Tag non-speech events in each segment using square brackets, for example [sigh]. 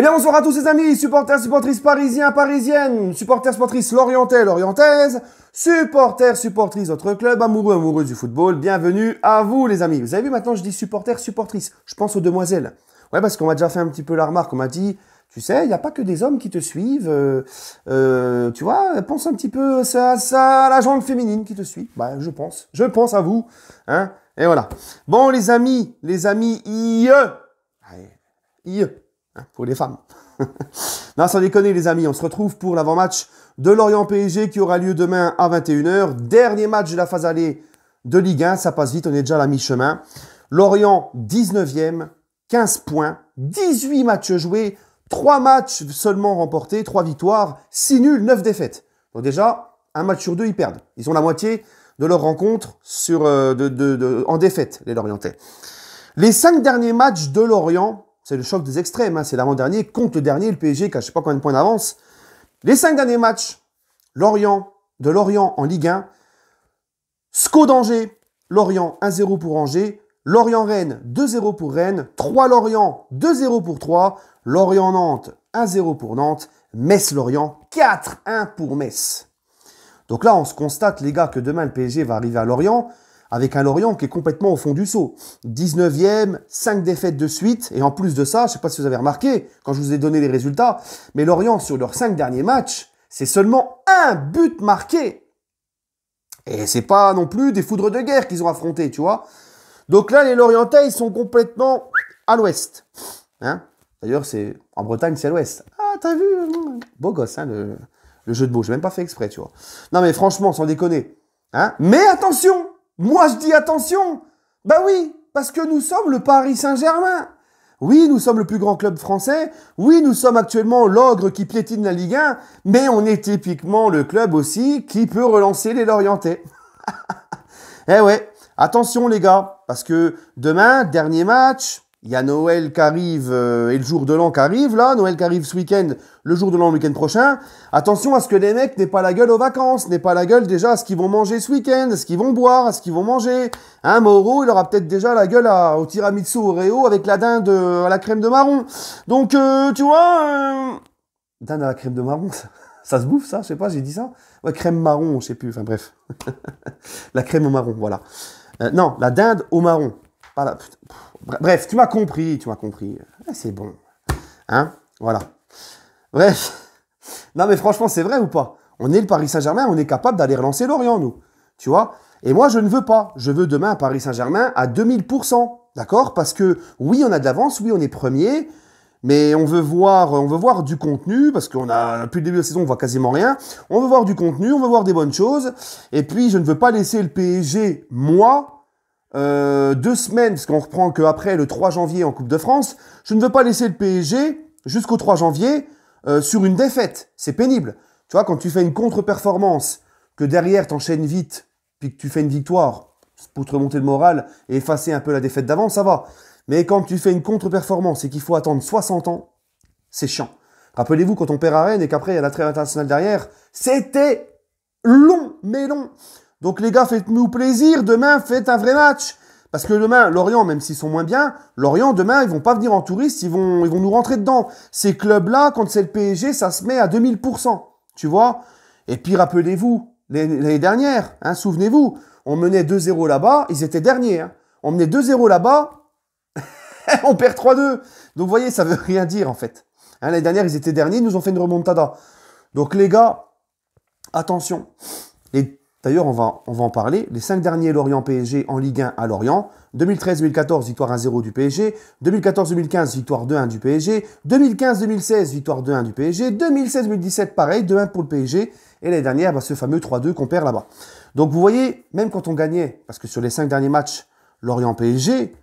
Eh bien, bonsoir à tous, les amis, supporters, supportrices parisiens, parisiennes, supporters, supportrices lorientais, l'orientaise, supporters, supportrices d'autres clubs, amoureux, amoureux du football. Bienvenue à vous, les amis. Vous avez vu, maintenant, je dis supporters, supportrices. Je pense aux demoiselles. Ouais, parce qu'on m'a déjà fait un petit peu la remarque. On m'a dit, tu sais, il n'y a pas que des hommes qui te suivent. Euh, euh, tu vois, pense un petit peu ça, ça, à la jambe féminine qui te suit. Bah, je pense. Je pense à vous. Hein Et voilà. Bon, les amis, les amis, IE. IE pour les femmes. non, sans déconner les amis, on se retrouve pour l'avant-match de Lorient PSG qui aura lieu demain à 21h. Dernier match de la phase allée de Ligue 1, ça passe vite, on est déjà à la mi-chemin. Lorient 19e, 15 points, 18 matchs joués, 3 matchs seulement remportés, 3 victoires, 6 nuls, 9 défaites. Donc déjà, un match sur deux, ils perdent. Ils ont la moitié de leur rencontre sur, euh, en défaite, les Lorientais. Les 5 derniers matchs de Lorient c'est le choc des extrêmes. Hein. C'est l'avant-dernier contre le dernier, le PSG cache je pas combien de points d'avance. Les cinq derniers matchs, Lorient, de Lorient en Ligue 1, SCO d'Angers, Lorient 1-0 pour Angers, Lorient-Rennes 2-0 pour Rennes, 3-Lorient 2-0 pour 3, Lorient-Nantes 1-0 pour Nantes, Metz-Lorient 4-1 pour Metz. Donc là, on se constate, les gars, que demain, le PSG va arriver à Lorient avec un Lorient qui est complètement au fond du seau. 19e, 5 défaites de suite, et en plus de ça, je sais pas si vous avez remarqué quand je vous ai donné les résultats, mais Lorient sur leurs 5 derniers matchs, c'est seulement un but marqué. Et c'est pas non plus des foudres de guerre qu'ils ont affronté. tu vois. Donc là, les Lorientais, ils sont complètement à l'ouest. Hein D'ailleurs, c'est en Bretagne, c'est à l'ouest. Ah, t'as vu euh, Beau gosse, hein, le... jeu de mots. J'ai même pas fait exprès, tu vois. Non, mais franchement, sans déconner. Hein mais attention moi, je dis attention. Ben oui, parce que nous sommes le Paris Saint-Germain. Oui, nous sommes le plus grand club français. Oui, nous sommes actuellement l'ogre qui piétine la Ligue 1. Mais on est typiquement le club aussi qui peut relancer les Lorientais. [laughs] eh ouais, attention les gars, parce que demain, dernier match, il y a Noël qui arrive euh, et le jour de l'an qui arrive, là, Noël qui arrive ce week-end, le jour de l'an, le week-end prochain. Attention à ce que les mecs n'aient pas la gueule aux vacances, n'aient pas la gueule déjà à ce qu'ils vont manger ce week-end, à ce qu'ils vont boire, à ce qu'ils vont manger. Hein, Moro, il aura peut-être déjà la gueule à, au tiramisu Oreo avec la dinde à la crème de marron. Donc, tu vois, dinde à la crème de marron, ça, se bouffe, ça, je sais pas, j'ai dit ça. Ouais, crème marron, je sais plus, enfin bref. [laughs] la crème au marron, voilà. Euh, non, la dinde au marron. Bref, tu m'as compris, tu m'as compris. Eh, c'est bon. Hein Voilà. Bref. Non, mais franchement, c'est vrai ou pas On est le Paris Saint-Germain, on est capable d'aller relancer l'Orient, nous. Tu vois Et moi, je ne veux pas. Je veux demain Paris Saint-Germain à 2000%. D'accord Parce que, oui, on a de l'avance, oui, on est premier. Mais on veut voir, on veut voir du contenu parce qu'on a depuis le début de la saison, on voit quasiment rien. On veut voir du contenu, on veut voir des bonnes choses. Et puis, je ne veux pas laisser le PSG moi euh, deux semaines, parce qu'on reprend qu'après le 3 janvier en Coupe de France, je ne veux pas laisser le PSG jusqu'au 3 janvier euh, sur une défaite. C'est pénible. Tu vois, quand tu fais une contre-performance, que derrière t'enchaînes vite, puis que tu fais une victoire pour te remonter le moral et effacer un peu la défaite d'avant, ça va. Mais quand tu fais une contre-performance et qu'il faut attendre 60 ans, c'est chiant. Rappelez-vous quand on perd à Rennes et qu'après il y a la trêve internationale derrière, c'était long, mais long. Donc les gars, faites-nous plaisir. Demain, faites un vrai match. Parce que demain, Lorient, même s'ils sont moins bien, Lorient, demain, ils vont pas venir en touriste, ils vont, ils vont nous rentrer dedans. Ces clubs-là, quand c'est le PSG, ça se met à 2000%, tu vois. Et puis, rappelez-vous, l'année dernière, hein, souvenez-vous, on menait 2-0 là-bas, ils étaient derniers. Hein. On menait 2-0 là-bas, [laughs] on perd 3-2. Donc, vous voyez, ça veut rien dire, en fait. Hein, l'année dernière, ils étaient derniers, ils nous ont fait une remontada. Donc, les gars, attention. D'ailleurs, on va, on va en parler. Les cinq derniers Lorient PSG en Ligue 1 à Lorient. 2013-2014, victoire 1-0 du PSG. 2014-2015, victoire 2-1 du PSG. 2015-2016, victoire 2-1 du PSG. 2016-2017, pareil, 2-1 pour le PSG. Et les dernière, bah, ce fameux 3-2 qu'on perd là-bas. Donc vous voyez, même quand on gagnait, parce que sur les cinq derniers matchs Lorient-PSG,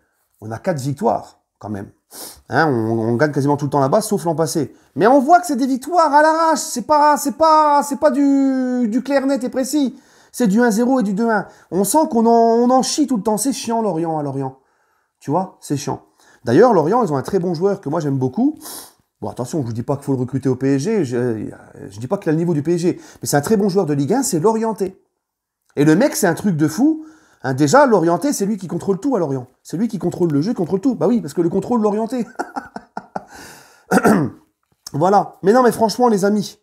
on a quatre victoires quand même. Hein, on, gagne quasiment tout le temps là-bas, sauf l'an passé. Mais on voit que c'est des victoires à l'arrache. C'est pas, c'est pas, c'est pas du, du clair net et précis. C'est du 1-0 et du 2-1. On sent qu'on en, chie tout le temps. C'est chiant, Lorient, à hein, Lorient. Tu vois, c'est chiant. D'ailleurs, Lorient, ils ont un très bon joueur que moi j'aime beaucoup. Bon, attention, je ne vous dis pas qu'il faut le recruter au PSG. Je ne dis pas qu'il a le niveau du PSG. Mais c'est un très bon joueur de Ligue 1, c'est l'orienté. Et le mec, c'est un truc de fou. Hein, déjà, l'orienté, c'est lui qui contrôle tout à Lorient. C'est lui qui contrôle le jeu, contrôle tout. Bah oui, parce que le contrôle, l'orienté. [coughs] [coughs] voilà. Mais non, mais franchement, les amis,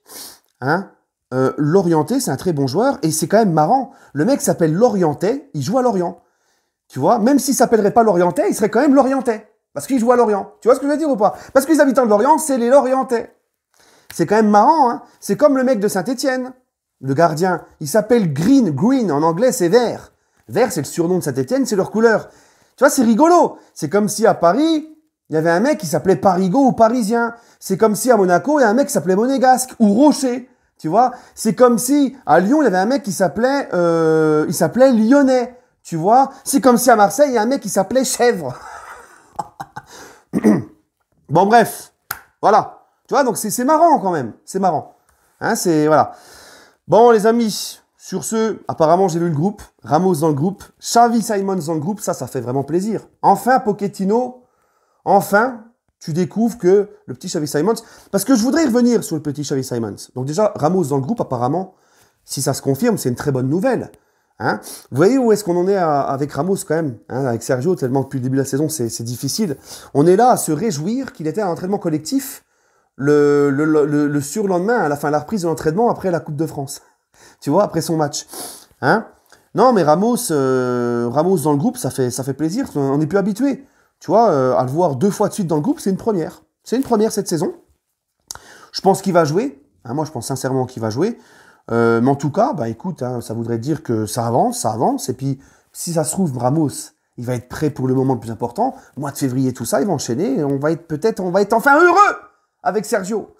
hein, euh, L'Orienté, c'est un très bon joueur et c'est quand même marrant. Le mec s'appelle L'Orienté, il joue à Lorient. Tu vois, même s'il s'appellerait pas L'Orienté, il serait quand même Lorienté. Parce qu'il joue à Lorient. Tu vois ce que je veux dire ou pas Parce que les habitants de Lorient, c'est les Lorientais. C'est quand même marrant, hein C'est comme le mec de Saint-Étienne, le gardien. Il s'appelle Green. Green, en anglais, c'est vert. Vert, c'est le surnom de Saint-Étienne, c'est leur couleur. Tu vois, c'est rigolo. C'est comme si à Paris, il y avait un mec qui s'appelait Parigo ou Parisien. C'est comme si à Monaco, il y a un mec qui s'appelait Monégasque ou Rocher. Tu vois, c'est comme si à Lyon, il y avait un mec qui s'appelait euh, il s'appelait Lyonnais, tu vois C'est comme si à Marseille, il y a un mec qui s'appelait Chèvre. [coughs] bon bref, voilà. Tu vois, donc c'est marrant quand même, c'est marrant. Hein, c'est voilà. Bon les amis, sur ce, apparemment j'ai vu le groupe, Ramos dans le groupe, Xavi Simons dans le groupe, ça ça fait vraiment plaisir. Enfin Pochettino, enfin tu découvres que le petit Xavi Simons, parce que je voudrais revenir sur le petit Xavi Simons. Donc déjà, Ramos dans le groupe, apparemment, si ça se confirme, c'est une très bonne nouvelle. Hein Vous voyez où est-ce qu'on en est avec Ramos quand même, hein, avec Sergio, tellement depuis le début de la saison, c'est difficile. On est là à se réjouir qu'il était à l'entraînement collectif le, surlendemain, à la fin de la reprise de l'entraînement, après la Coupe de France. Tu vois, après son match. Hein non, mais Ramos, euh, Ramos dans le groupe, ça fait, ça fait plaisir, on n'est plus habitué. Tu vois, euh, à le voir deux fois de suite dans le groupe, c'est une première. C'est une première cette saison. Je pense qu'il va jouer. Hein, moi, je pense sincèrement qu'il va jouer. Euh, mais en tout cas, bah écoute, hein, ça voudrait dire que ça avance, ça avance. Et puis, si ça se trouve, Ramos, il va être prêt pour le moment le plus important. Mois de février, tout ça, il va enchaîner. Et on va être peut-être, on va être enfin heureux avec Sergio.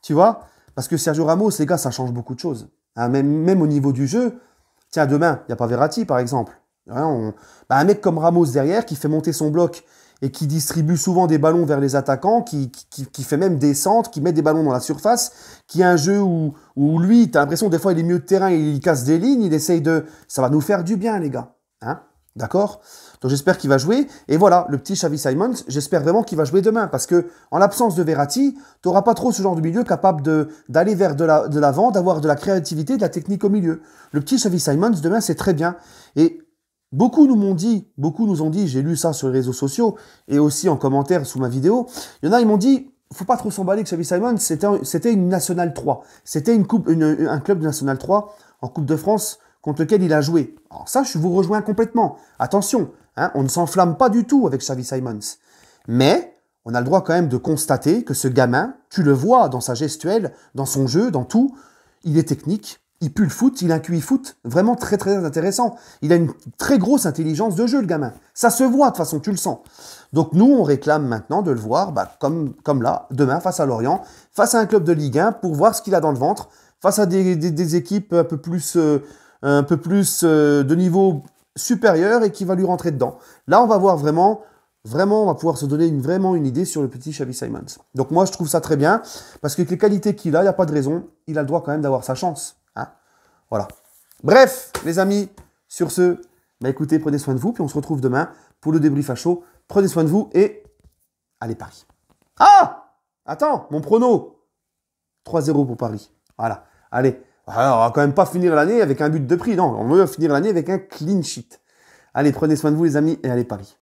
Tu vois Parce que Sergio Ramos, les gars, ça change beaucoup de choses. Hein, même, au niveau du jeu. Tiens, demain, il n'y a pas Verratti, par exemple. Bah, un mec comme Ramos derrière qui fait monter son bloc et qui distribue souvent des ballons vers les attaquants, qui, fait même des centres, qui met des ballons dans la surface, qui a un jeu où, où lui, t'as l'impression des fois il est mieux de terrain, il casse des lignes, il essaye de... Ça va nous faire du bien les gars. Hein D'accord Donc j'espère qu'il va jouer. Et voilà, le petit Xavi Simons, j'espère vraiment qu'il va jouer demain. Parce que en l'absence de Verratti, tu pas trop ce genre de milieu capable d'aller vers de l'avant, la, de d'avoir de la créativité, de la technique au milieu. Le petit Xavi Simons, demain, c'est très bien. Et Beaucoup nous m'ont dit, beaucoup nous ont dit, j'ai lu ça sur les réseaux sociaux et aussi en commentaire sous ma vidéo. Il y en a, ils m'ont dit, faut pas trop s'emballer que Xavi Simon, c'était une nationale 3. C'était une coupe, un club de nationale 3 en Coupe de France contre lequel il a joué. Alors ça, je vous rejoins complètement. Attention, hein, on ne s'enflamme pas du tout avec Xavi Simons. Mais on a le droit quand même de constater que ce gamin, tu le vois dans sa gestuelle, dans son jeu, dans tout, il est technique, il pue le foot, il a un QI foot vraiment très très intéressant. Il a une très grosse intelligence de jeu, le gamin. Ça se voit, de toute façon, tu le sens. Donc nous, on réclame maintenant de le voir bah, comme, comme là, demain, face à Lorient, face à un club de Ligue 1, pour voir ce qu'il a dans le ventre, face à des, équipes un peu plus, euh, un peu plus euh, de niveau supérieur et qui va lui rentrer dedans. Là, on va voir vraiment vraiment, on va pouvoir se donner une, vraiment une idée sur le petit Xavi Simons. Donc moi, je trouve ça très bien, parce que les qualités qu'il a, il n'y a pas de raison, il a le droit quand même d'avoir sa chance. Voilà. Bref, les amis, sur ce, bah, écoutez, prenez soin de vous, puis on se retrouve demain pour le débrief à chaud. Prenez soin de vous et allez Paris. Ah Attends, mon prono 3-0 pour Paris. Voilà. Allez. Ah, on va quand même pas finir l'année avec un but de prix, non. On veut finir l'année avec un clean sheet. Allez, prenez soin de vous, les amis, et allez Paris.